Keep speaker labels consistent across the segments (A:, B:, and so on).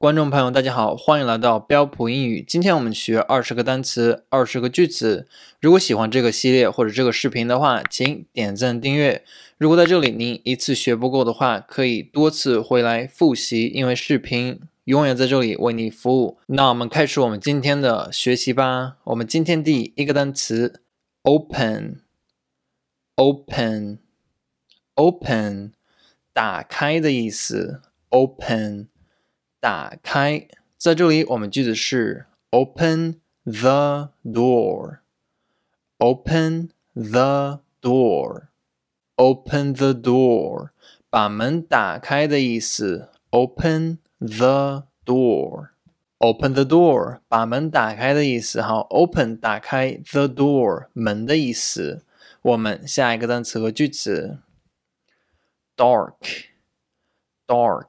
A: 观众朋友，大家好，欢迎来到标普英语。今天我们学二十个单词，二十个句子。如果喜欢这个系列或者这个视频的话，请点赞订阅。如果在这里您一次学不够的话，可以多次回来复习，因为视频永远在这里为你服务。那我们开始我们今天的学习吧。我们今天第一个单词，open，open，open，打开的意思，open。打开，在这里我们句子是 open the door，open the door，open the door，把门打开的意思。open the door，open the door，把门打开的意思。好，open 打开 the door 门的意思。我们下一个单词和句子 dark，dark。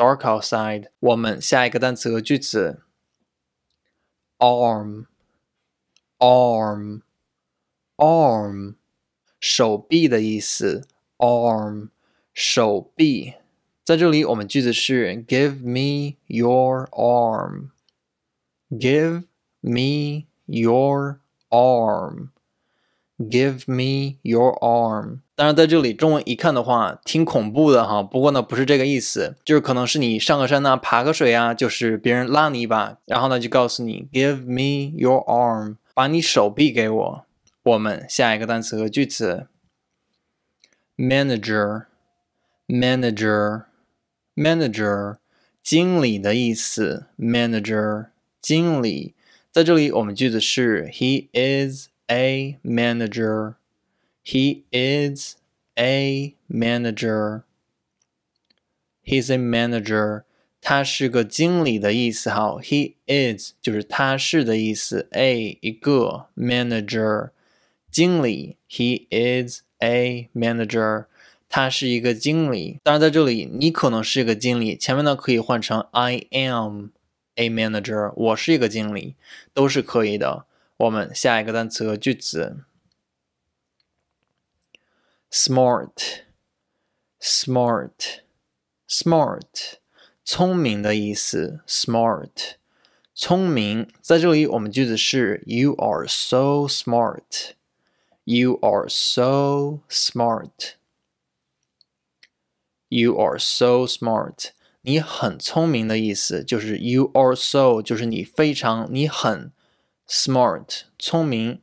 A: Dark outside. Arm, darker side。我们下一个单词和句子：arm，arm，arm，手臂的意思；arm，手臂。在这里，我们句子是：Give me your arm. Give me your arm. Give me your arm. 但是在这里中文一看的话，挺恐怖的哈。不过呢，不是这个意思，就是可能是你上个山呐，爬个水啊，就是别人拉你一把，然后呢就告诉你 “Give me your arm”，把你手臂给我。我们下一个单词和句子：manager，manager，manager，经理的意思。manager，经理。在这里我们句子是 “He is a manager”。He is a manager. He's a manager. 他是个经理的意思，好，He is 就是他是的意思，a 一个 manager 经理，He is a manager，他是一个经理。当然，在这里你可能是一个经理，前面呢可以换成 I am a manager，我是一个经理，都是可以的。我们下一个单词和句子。smart, smart, smart，聪明的意思，smart，聪明。在这里，我们句子是 You are so smart. You are so smart. You are so smart. 你很聪明的意思就是 You are so，就是你非常，你很 smart，聪明。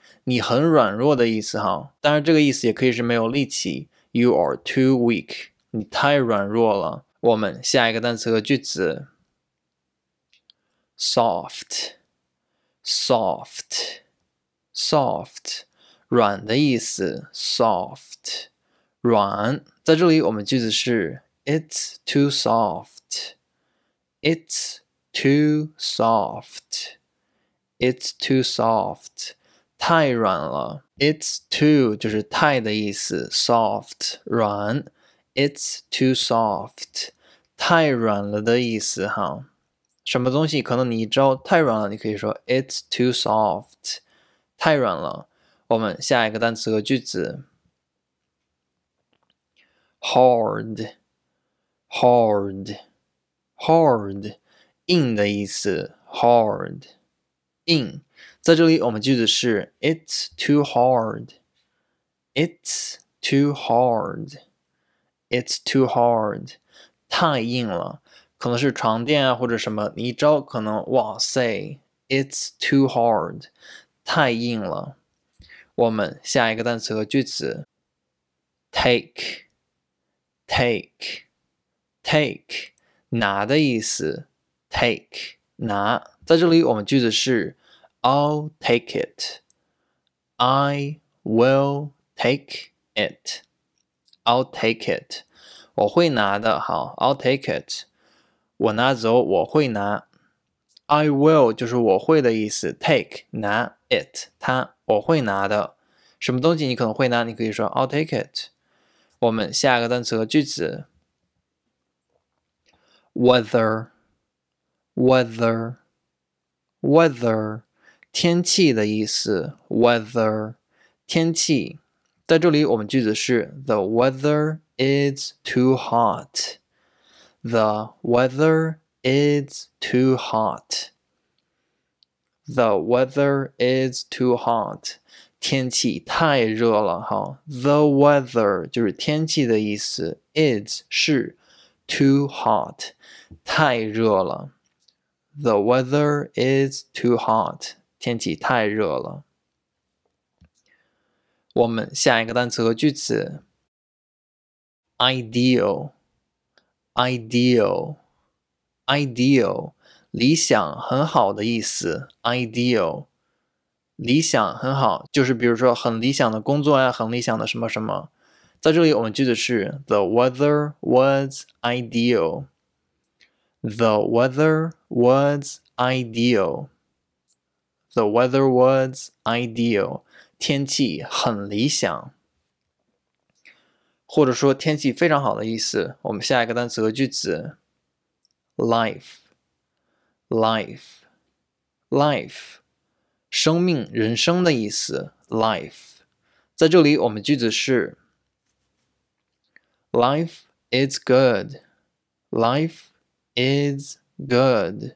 A: 你很软弱的意思哈。当然，这个意思也可以是没有力气，You are too soft, weak，你太软弱了。我们下一个单词和句子：soft，soft，soft，软的意思，soft，软。在这里，我们句子是：It's too soft。It's too soft. It's too soft. 太软了。It's too 就是太的意思，soft 软。It's too soft，太软了的意思哈。什么东西可能你知道太软了，你可以说 It's too soft，太软了。我们下一个单词和句子，hard，hard，hard，硬的意思，hard。in。在这里，我们句子是 "It's too hard, it's too hard, it's too hard"，太硬了，可能是床垫啊或者什么，你一招可能哇塞，"It's too hard"，太硬了。我们下一个单词和句子，take, take, take，拿的意思，take 拿，在这里我们句子是。I'll take it. I will take it. I'll take it. 我会拿的，好，I'll take it。我拿走，我会拿。I will 就是我会的意思，take 拿 it 它，我会拿的。什么东西你可能会拿，你可以说 I'll take it。我们下一个单词和句子，whether，whether，whether。天气的意思，weather，天气。在这里，我们句子是 The weather is too hot. The weather is too hot. The weather is too hot. 天气太热了哈。The weather 就是天气的意思，is 是 too hot，太热了。The weather is too hot. 天气太热了。我们下一个单词和句子。ideal，ideal，ideal，理想很好的意思。ideal，理想很好，就是比如说很理想的工作呀，很理想的什么什么。在这里，我们句子是：the weather was ideal。the weather was ideal。The weather was ideal，天气很理想，或者说天气非常好的意思。我们下一个单词和句子，life，life，life，生命、人生的意思。life，在这里我们句子是，life is good，life is good。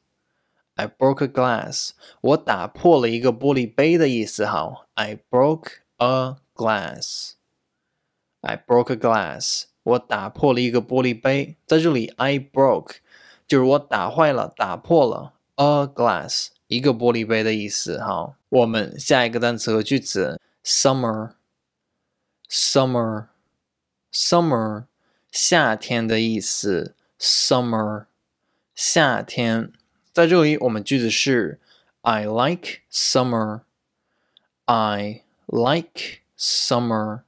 A: I broke a glass，我打破了一个玻璃杯的意思哈。I broke a glass，I broke a glass，我打破了一个玻璃杯。在这里，I broke 就是我打坏了、打破了。A glass 一个玻璃杯的意思哈。我们下一个单词和句子：summer，summer，summer，夏天的意思。summer，夏天。在这里，我们句子是 "I like summer." I like summer.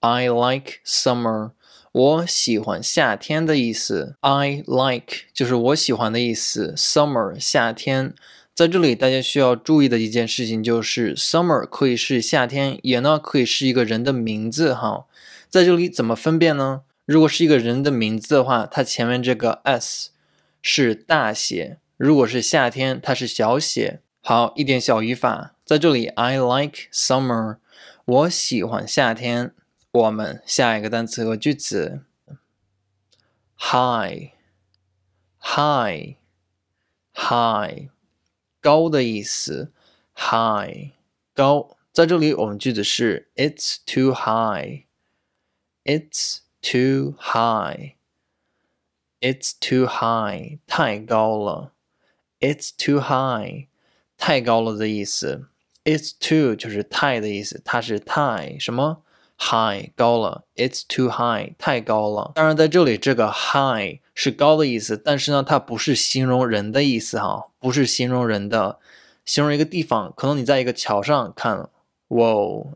A: I like summer. 我喜欢夏天的意思。I like 就是我喜欢的意思。Summer 夏天。在这里，大家需要注意的一件事情就是，summer 可以是夏天，也呢可以是一个人的名字哈。在这里怎么分辨呢？如果是一个人的名字的话，它前面这个 S 是大写。如果是夏天，它是小写。好，一点小语法，在这里，I like summer，我喜欢夏天。我们下一个单词和句子，high，high，high，高的意思，high，高。在这里，我们句子是 It's too high，It's too high，It's too high，太高了。It's too high，太高了的意思。It's too 就是太的意思，它是太什么 high 高了。It's too high 太高了。当然在这里，这个 high 是高的意思，但是呢，它不是形容人的意思哈，不是形容人的，形容一个地方。可能你在一个桥上看，哇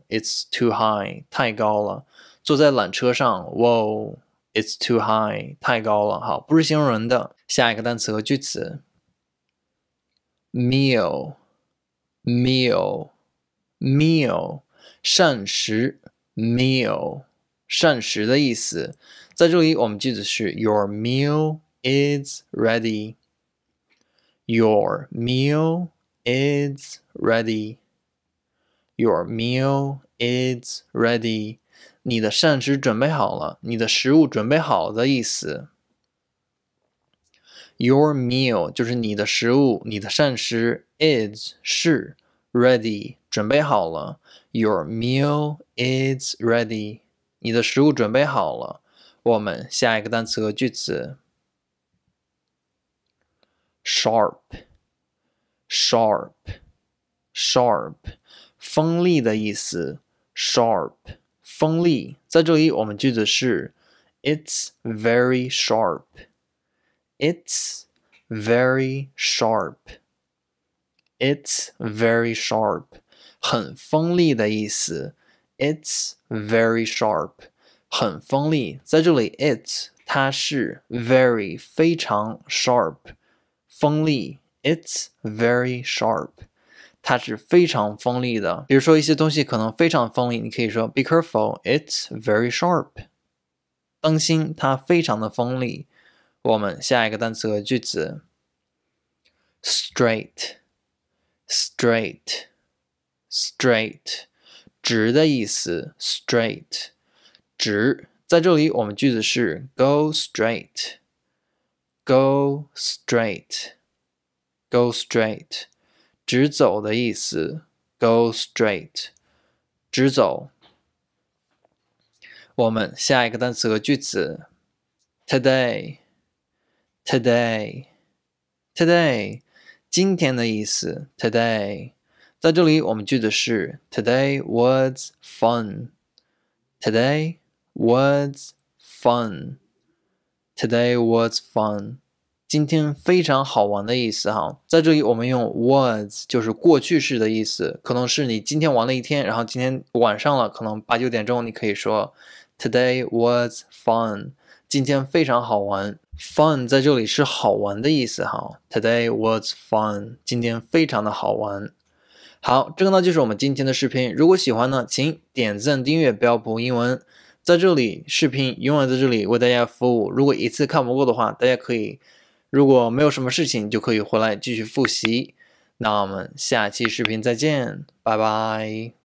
A: ，It's too high 太高了。坐在缆车上，w o w i t s too high 太高了坐在缆车上 w o w i t s t o o h i g h 太高了好，不是形容人的。下一个单词和句子。meal, meal, meal，膳食 meal，膳食的意思。在这里我们记的是 Your meal is ready. Your meal is ready. Your meal is ready. 你的膳食准备好了，你的食物准备好的意思。Your meal 就是你的食物，你的膳食。Is 是，Ready 准备好了。Your meal is ready，你的食物准备好了。我们下一个单词和句子。Sharp，sharp，sharp，锋利的意思。Sharp，锋利。在这里，我们句子是，It's very sharp。It's very sharp. It's very sharp. 很锋利的意思。It's very sharp. 很锋利，在这里 it 它是 very 非常 sharp 锋利，it's very sharp，它是非常锋利的。比如说一些东西可能非常锋利，你可以说 be careful，it's very 当心，它非常的锋利。我们下一个单词和句子，straight，straight，straight，直的意思。straight，直，在这里我们句子是 go straight，go straight，go straight，直走的意思。go straight，直走。我们下一个单词和句子，today。Today, today，今天的意思。Today，在这里我们句子是 Today was fun. Today was fun. Today was fun。今天非常好玩的意思哈。在这里我们用 was 就是过去式的意思，可能是你今天玩了一天，然后今天晚上了，可能八九点钟，你可以说 Today was fun。今天非常好玩。Fun 在这里是好玩的意思哈。Today was fun，今天非常的好玩。好，这个呢就是我们今天的视频。如果喜欢呢，请点赞、订阅，不要英文。在这里，视频永远在这里为大家服务。如果一次看不够的话，大家可以，如果没有什么事情，就可以回来继续复习。那我们下期视频再见，拜拜。